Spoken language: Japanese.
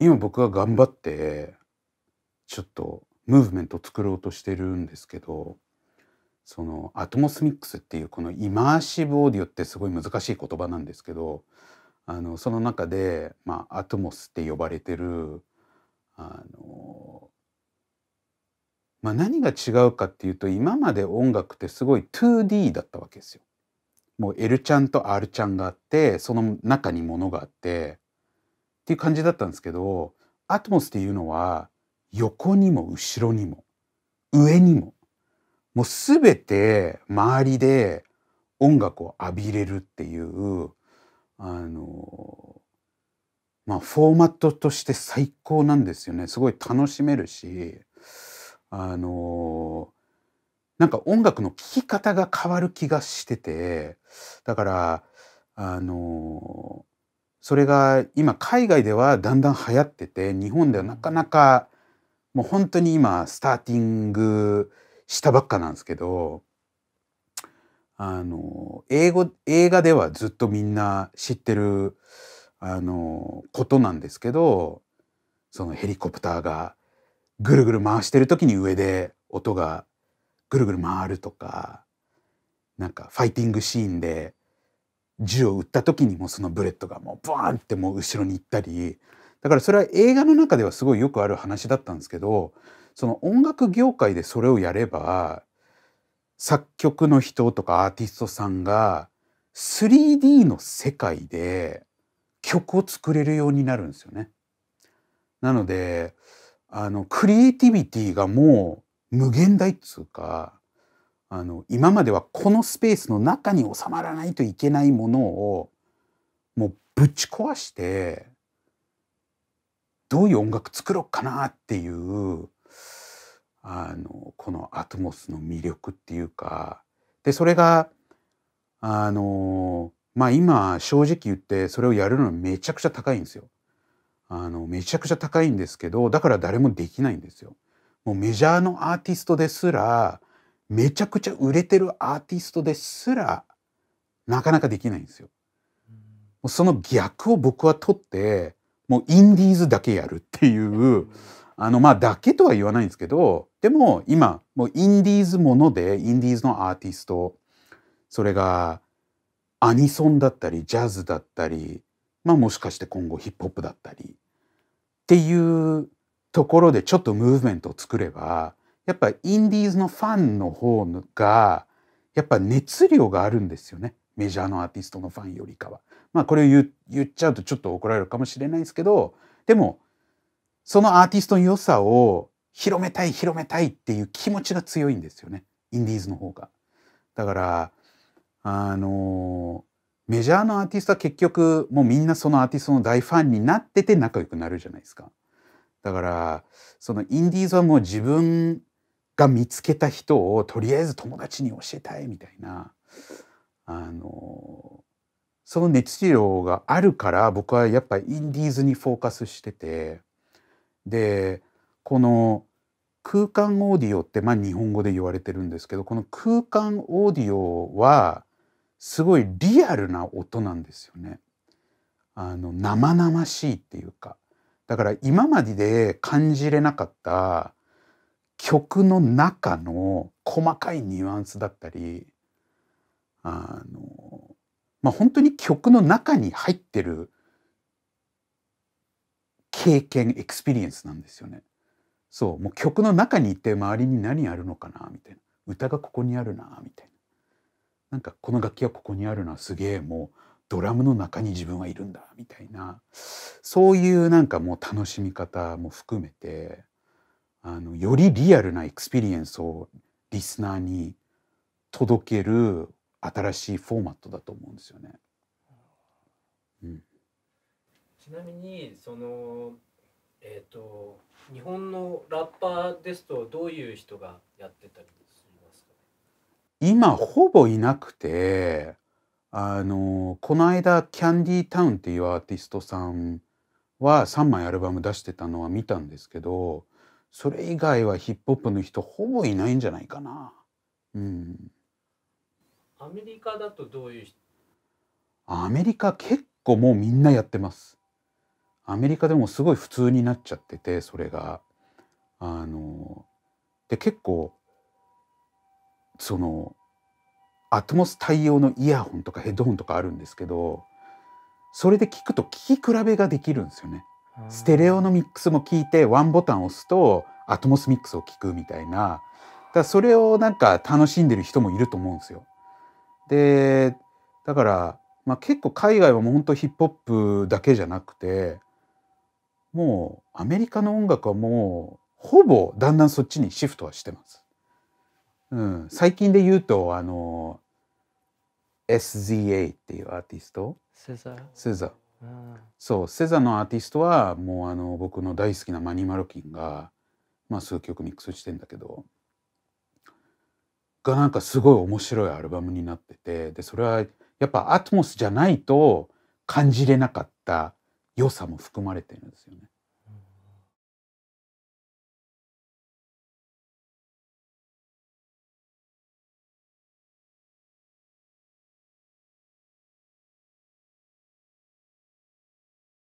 今僕が頑張ってちょっとムーブメントを作ろうとしてるんですけどそのアトモスミックスっていうこのイマーシブオーディオってすごい難しい言葉なんですけどあのその中で、まあ、アトモスって呼ばれてるあの、まあ、何が違うかっていうと今まで音楽ってすごい 2D だったわけですよ。もう L ちゃんと R ちゃんがあってその中にものがあってっていう感じだったんですけどアトモスっていうのは横にも後ろにも上にももう全て周りで音楽を浴びれるっていうあのまあフォーマットとして最高なんですよねすごい楽しめるしあのなんか音楽の聴き方が変わる気がしててだからあのそれが今海外ではだんだん流行ってて日本ではなかなかもう本当に今スターティングしたばっかなんですけどあの英語映画ではずっとみんな知ってるあのことなんですけどそのヘリコプターがぐるぐる回してる時に上で音がぐるぐる回るとかなんかファイティングシーンで銃を撃った時にもそのブレットがもうブーンってもう後ろに行ったりだからそれは映画の中ではすごいよくある話だったんですけどその音楽業界でそれをやれば作曲の人とかアーティストさんが 3D の世界で曲を作れるようになるんですよね。なのであのクリエイティビティがもう無限大っつうかあの今まではこのスペースの中に収まらないといけないものをもうぶち壊してどういう音楽作ろうかなっていうあのこのアトモスの魅力っていうかでそれがあのまあ今正直言ってそれをやるのめちゃくちゃ高いんですよ。あのめちゃくちゃ高いんですけどだから誰もできないんですよ。もうメジャーのアーティストですらめちゃくちゃ売れてるアーティストですらなかなかできないんですよ。その逆を僕は取ってもうインディーズだけやるっていうあのまあだけとは言わないんですけどでも今もうインディーズものでインディーズのアーティストそれがアニソンだったりジャズだったりまあもしかして今後ヒップホップだったりっていうところでちょっとムーブメントを作ればやっぱインディーズのファンの方がやっぱ熱量があるんですよねメジャーのアーティストのファンよりかは。まあこれを言っちゃうとちょっと怒られるかもしれないですけどでもそのアーティストの良さを広めたい広めたいっていう気持ちが強いんですよねインディーズの方が。だからあのメジャーのアーティストは結局もうみんなそのアーティストの大ファンになってて仲良くなるじゃないですか。だからそのインディーズはもう自分が見つけた人をとりあえず友達に教えたいみたいなあのその熱量があるから僕はやっぱインディーズにフォーカスしててでこの空間オーディオってまあ日本語で言われてるんですけどこの空間オーディオはすごいリアルな音なんですよね。あの生々しいっていうかだから今までで感じれなかった曲の中の細かいニュアンスだったりあの、まあ、本当に曲の中に入ってる経験エクスペリエンスなんですよね。そうもう曲の中にいて周りに何あるのかなみたいな歌がここにあるなみたいななんかこの楽器はここにあるなすげえもうドラムの中に自分はいるんだみたいなそういうなんかもう楽しみ方も含めてあのよりリアルなエクスペリエンスをリスナーに届ける新しいフォーマットだと思うんですよね。うん、ちなみにそのえっ、ー、と日本のラッパーですとどういう人がやってたりしますか、ね、今ほぼいなくてあのこの間キャンディータウンっていうアーティストさんは3枚アルバム出してたのは見たんですけどそれ以外はヒップホップの人ほぼいないんじゃないかな。うん、アメリカだとどういうアメリカ結構もうみんなやってます。アメリカでもすごい普通になっちゃっててそれが。あので結構そのアトモス対応のイヤホンとかヘッドホンとかあるんですけどそれで聞くと聞き比べができるんですよね。ステレオのミックスも聞いてワンボタンを押すとアトモスミックスを聞くみたいなだそれをなんか楽しんでる人もいると思うんですよ。でだから、まあ、結構海外はもうほんとヒップホップだけじゃなくてもうアメリカの音楽はもうほぼだんだんそっちにシフトはしてます。うん、最近で言うとあの SZA っていうアーティストスザスザそうセザのアーティストはもうあの僕の大好きなマニマルキンが、まあ、数曲ミックスしてんだけどがなんかすごい面白いアルバムになっててでそれはやっぱアトモスじゃないと感じれなかった良さも含まれてるんですよね。